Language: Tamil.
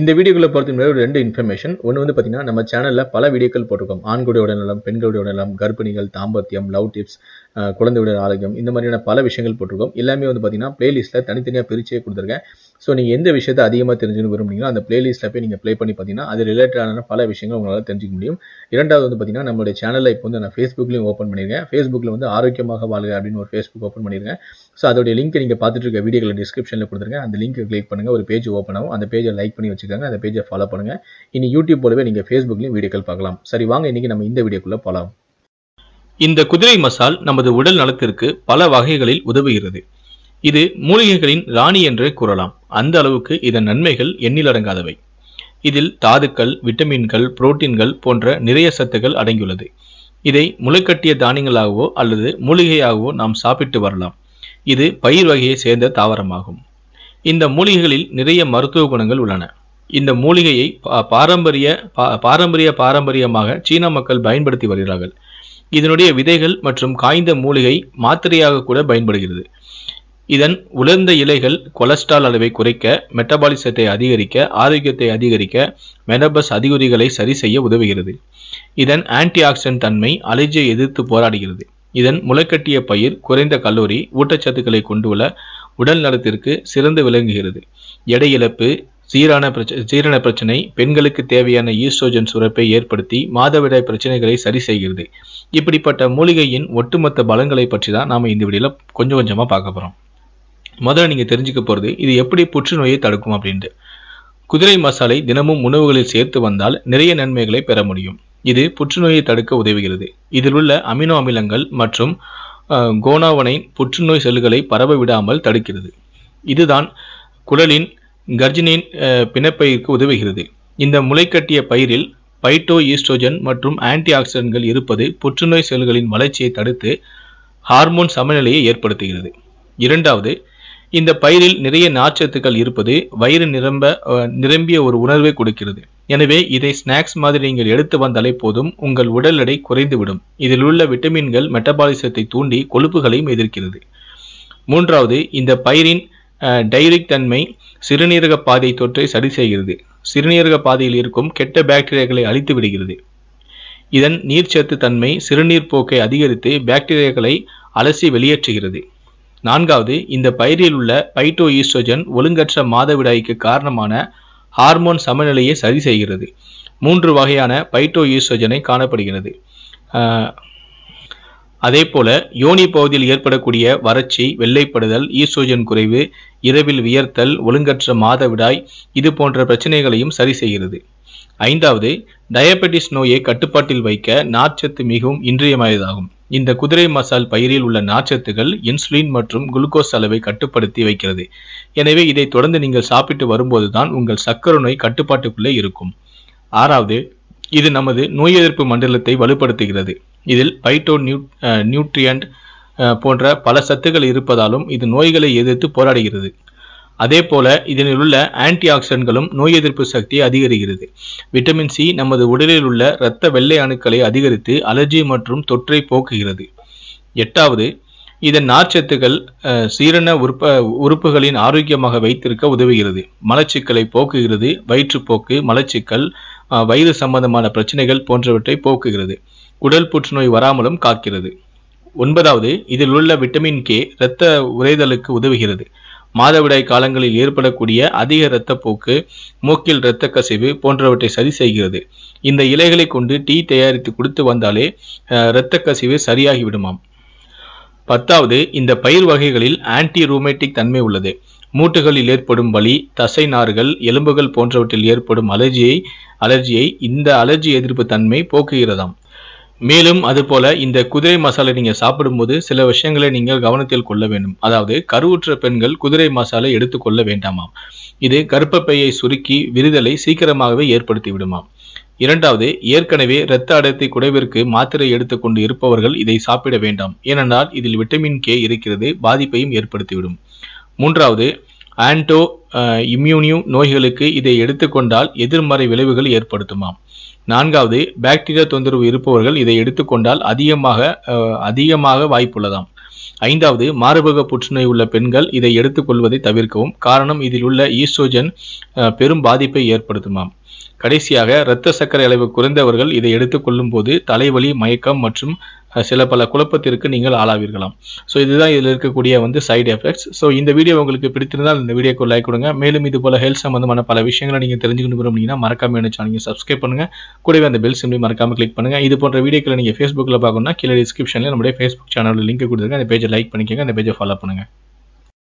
இந்த வீடியோக்குள்ளே பொறுத்த ஒரு ரெண்டு இன்ஃபர்மேஷன் ஒன்று வந்து பார்த்தீங்கன்னா நம்ம சேனலில் பல வீடியோக்கள் போட்டிருக்கோம் ஆண்களுடைய உடல்நலம் பெண்களுடைய உடல்நலம் கர்ப்பிணிகள் தாம்பத்தியம் லவ் டிப்ஸ் குழந்தையுடைய ஆரோக்கியம் இந்த மாதிரியான பல விஷயங்கள் போட்டிருக்கோம் எல்லாமே வந்து பார்த்தீங்கன்னா பிளேலிஸ்ட்டில் தனித்தனியாக பிரிச்சே கொடுத்துருக்கேன் ஸோ நீங்கள் எந்த விஷயத்தை அதிகமாக தெரிஞ்சுக்க விரும்புனீங்களோ அந்த பிளேலிஸ்ட்டில் போய் நீங்கள் ப்ளே பண்ணி பார்த்தீங்கன்னா அது ரிலேட்டடான பல விஷயங்கள் உங்களால் தெரிஞ்சிக்க முடியும் இரண்டாவது வந்து பார்த்தீங்கன்னா நம்மளுடைய சேனலில் இப்போ வந்து நான் ஃபேஸ்புக்லேயும் ஓப்பன் பண்ணியிருக்கேன் ஃபேஸ்புக்கில் வந்து ஆரோக்கியமாக வாழ்க அப்படின்னு ஒரு ஃபேஸ்புக் ஓப்பன் பண்ணியிருக்கேன் ஸோ அதோடைய லிங்க் நீங்கள் பார்த்துட்டு இருக்க வீடியோக்களை டிஸ்கிரிப்ஷனில் கொடுத்துருக்கேன் அந்த லிங்க்கை கிளிக் பண்ணுங்கள் ஒரு பேஜ் ஓப்பன் ஆகும் அந்த பேஜை லைக் பண்ணி வச்சுக்காங்க அந்த பேஜை ஃபாலோ பண்ணுங்கள் இனி யூடியூப் போலவே நீங்கள் ஃபேஸ்புக்லேயும் வீடியோக்கள் பார்க்கலாம் சரி வாங்க இன்றைக்கி நம்ம இந்த வீடியோக்குள்ளே போகலாம் இந்த குதிரை மசால் நமது உடல் நலத்திற்கு பல வகைகளில் உதவுகிறது இது மூலிகைகளின் ராணி என்றே கூறலாம் அந்த அளவுக்கு இதன் நன்மைகள் எண்ணிலடங்காதவை இதில் தாதுக்கள் விட்டமின்கள் புரோட்டீன்கள் போன்ற நிறைய சத்துக்கள் அடங்கியுள்ளது இதை முளைக்கட்டிய தானியங்களாகவோ அல்லது மூலிகையாகவோ நாம் சாப்பிட்டு வரலாம் இது பயிர் வகையை சேர்ந்த தாவரமாகும் இந்த மூலிகைகளில் நிறைய மருத்துவ குணங்கள் உள்ளன இந்த மூலிகையை பாரம்பரிய பாரம்பரிய பாரம்பரியமாக சீன மக்கள் பயன்படுத்தி வருகிறார்கள் இதனுடைய விதைகள் மற்றும் காய்ந்த மூலிகை மாத்திரையாக கூட பயன்படுகிறது இதன் உலர்ந்த இலைகள் கொலஸ்ட்ரால் அளவை குறைக்க மெட்டபாலிசத்தை அதிகரிக்க ஆரோக்கியத்தை அதிகரிக்க மெனபஸ் அதிகுதிகளை சரி செய்ய உதவுகிறது இதன் ஆன்டிஆக்சிடன்ட் தன்மை அலர்ஜியை எதிர்த்து போராடுகிறது இதன் முளைக்கட்டிய பயிர் குறைந்த கல்லூரி ஊட்டச்சத்துக்களை கொண்டுள்ள உடல் நலத்திற்கு சிறந்து விளங்குகிறது எடை இழப்பு சீரான பிரச்சனை சீரண பிரச்சனை பெண்களுக்கு தேவையான ஈஸ்ட்ரோஜன் சுரப்பை ஏற்படுத்தி மாதவிடாய் பிரச்சனைகளை சரி செய்கிறது இப்படிப்பட்ட மூலிகையின் ஒட்டுமொத்த பலங்களை பற்றி தான் நாம் இந்த வீடியோவில் கொஞ்சம் கொஞ்சமாக பார்க்க போகிறோம் முதல்ல நீங்கள் தெரிஞ்சுக்க போகிறது இது எப்படி புற்றுநோயை தடுக்கும் அப்படின்ட்டு குதிரை மசாலை தினமும் உணவுகளில் சேர்த்து வந்தால் நிறைய நன்மைகளை பெற முடியும் இது புற்றுநோயை தடுக்க உதவுகிறது இதில் உள்ள அமினோ அமிலங்கள் மற்றும் கோனாவனை புற்றுநோய் செல்களை பரவ விடாமல் தடுக்கிறது இதுதான் குடலின் கர்ஜினின் பிணப்பயிருக்கு உதவுகிறது இந்த முளைக்கட்டிய பயிரில் பைட்டோ ஈஸ்ட்ரோஜன் மற்றும் ஆன்டி ஆக்சிடென்ட்கள் இருப்பது புற்றுநோய் செல்களின் வளர்ச்சியை தடுத்து ஹார்மோன் சமநிலையை ஏற்படுத்துகிறது இரண்டாவது இந்த பயிரில் நிறைய நார்ச்சத்துக்கள் இருப்பது வயிறு நிரம்ப நிரம்பிய ஒரு உணர்வை கொடுக்கிறது எனவே இதை ஸ்நாக்ஸ் மாதிரி நீங்கள் எடுத்து வந்தாலே போதும் உங்கள் உடல் எடை குறைந்துவிடும் இதில் உள்ள விட்டமின்கள் மெட்டபாலிசத்தை தூண்டி கொழுப்புகளையும் எதிர்க்கிறது மூன்றாவது இந்த பயிரின் டைரிக் தன்மை சிறுநீரக பாதை தொற்றை சரி செய்கிறது சிறுநீரக பாதையில் இருக்கும் கெட்ட பாக்டீரியாக்களை அழித்து விடுகிறது இதன் நீர்ச்சத்து தன்மை சிறுநீர் போக்கை அதிகரித்து பாக்டீரியாக்களை அலசி வெளியேற்றுகிறது நான்காவது இந்த பயிரில் உள்ள பைட்டோ ஈஸ்ட்ரோஜன் ஒழுங்கற்ற மாதவிடாய்க்கு காரணமான ஹார்மோன் சமநிலையை சரி செய்கிறது மூன்று வகையான பைட்டோ ஈஸ்ட்ரோஜனை காணப்படுகிறது அதே போல யோனி பகுதியில் ஏற்படக்கூடிய வறட்சி வெள்ளைப்படுதல் ஈஸ்ட்ரோஜன் குறைவு இரவில் வியர்த்தல் ஒழுங்கற்ற மாதவிடாய் இது போன்ற பிரச்சனைகளையும் சரி செய்கிறது ஐந்தாவது டயபெட்டிஸ் நோயை கட்டுப்பாட்டில் வைக்க நார்ச்சத்து மிகவும் இன்றியமையதாகும் இந்த குதிரை மசால் பயிரில் உள்ள நாச்சத்துகள் இன்சுலின் மற்றும் குளுக்கோஸ் அளவை கட்டுப்படுத்தி வைக்கிறது எனவே இதை தொடர்ந்து நீங்கள் சாப்பிட்டு வரும்போது தான் உங்கள் சக்கர நோய் கட்டுப்பாட்டுக்குள்ளே இருக்கும் ஆறாவது இது நமது நோய் எதிர்ப்பு மண்டலத்தை வலுப்படுத்துகிறது இதில் பைட்டோ நியூ நியூட்ரியன்ட் போன்ற பல சத்துக்கள் இருப்பதாலும் இது நோய்களை எதிர்த்து போராடுகிறது அதே போல இதனில் உள்ள ஆன்டி ஆக்சிடென்ட்களும் நோய் எதிர்ப்பு சக்தியை அதிகரிக்கிறது விட்டமின் சி நமது உடலில் உள்ள இரத்த வெள்ளை அணுக்களை அதிகரித்து அலர்ஜி மற்றும் தொற்றை போக்குகிறது எட்டாவது இதன் நார்ச்சத்துக்கள் சீரண உறுப்ப உறுப்புகளின் ஆரோக்கியமாக வைத்திருக்க உதவுகிறது மலச்சிக்கலை போக்குகிறது வயிற்றுப்போக்கு மலச்சிக்கல் வயிறு சம்பந்தமான பிரச்சனைகள் போன்றவற்றை போக்குகிறது குடல் புற்றுநோய் வராமலும் காக்கிறது ஒன்பதாவது இதில் உள்ள விட்டமின் கே இரத்த உறைதலுக்கு உதவுகிறது மாதவிடாய் காலங்களில் ஏற்படக்கூடிய அதிக இரத்தப்போக்கு மூக்கில் இரத்த கசிவு போன்றவற்றை சரி செய்கிறது இந்த இலைகளை கொண்டு டீ தயாரித்து கொடுத்து வந்தாலே இரத்த கசிவு சரியாகிவிடுமாம் பத்தாவது இந்த பயிர் வகைகளில் ஆன்டி ரூமேட்டிக் தன்மை உள்ளது மூட்டுகளில் ஏற்படும் வலி தசை நார்கள் எலும்புகள் போன்றவற்றில் ஏற்படும் அலர்ஜியை அலர்ஜியை இந்த அலர்ஜி எதிர்ப்பு தன்மை போக்குகிறதாம் மேலும் அதுபோல இந்த குதிரை மசாலை நீங்கள் சாப்பிடும்போது சில விஷயங்களை நீங்கள் கவனத்தில் கொள்ள வேண்டும் அதாவது கருவுற்ற பெண்கள் குதிரை மசாலை எடுத்துக்கொள்ள வேண்டாமாம் இது கருப்பப்பையை சுருக்கி விரிதலை சீக்கிரமாகவே ஏற்படுத்தி விடுமாம் இரண்டாவது ஏற்கனவே இரத்த அடர்த்தி குடைவிற்கு மாத்திரை எடுத்துக்கொண்டு இருப்பவர்கள் இதை சாப்பிட வேண்டாம் ஏனென்றால் இதில் விட்டமின் கே இருக்கிறது பாதிப்பையும் ஏற்படுத்திவிடும் மூன்றாவது ஆன்டோ இம்யூனியூ நோய்களுக்கு இதை எடுத்துக்கொண்டால் எதிர்மறை விளைவுகள் ஏற்படுத்துமாம் நான்காவது பாக்டீரியா தொந்தரவு இருப்பவர்கள் இதை எடுத்துக்கொண்டால் அதிகமாக அதிகமாக வாய்ப்புள்ளதாம் ஐந்தாவது மார்பக புற்றுநோய் உள்ள பெண்கள் இதை எடுத்துக்கொள்வதை தவிர்க்கவும் காரணம் இதில் உள்ள ஈஸ்ட்ரோஜன் பெரும் பாதிப்பை ஏற்படுத்துமாம் கடைசியாக இரத்த சர்க்கரை அளவு குறைந்தவர்கள் இதை எடுத்துக்கொள்ளும் போது தலைவலி மயக்கம் மற்றும் சில பல குழப்பத்திற்கு நீங்கள் ஆளாவீர்களாம் ஸோ இதுதான் இதில் இருக்கக்கூடிய வந்து சைடு எஃபெக்ட்ஸ் ஸோ இந்த வீடியோ உங்களுக்கு பிடித்திருந்தால் இந்த வீடியோக்கு லைக் கொடுங்க மேலும் இது போல ஹெல்த் சம்பந்தமான பல விஷயங்களை நீங்கள் தெரிஞ்சுக்கணும் அப்படின்னா மறக்காம என்ன நீங்கள் சப்ஸ்கிரைப் பண்ணுங்க கூடவே அந்த பெல் சிம்லி மறக்காம கிளிக் பண்ணுங்க இது போன்ற வீடியோக்களை நீங்கள் ஃபேஸ்புக்கில் பார்க்கணும்னா கீழே டிஸ்கிரிப்ஷனில் நம்முடைய ஃபேஸ்புக் சேனலில் லிங்க் கொடுத்துருங்க அந்த பேஜை லைக் பண்ணிக்கோங்க அந்த பேஜை ஃபாலோ பண்ணுங்க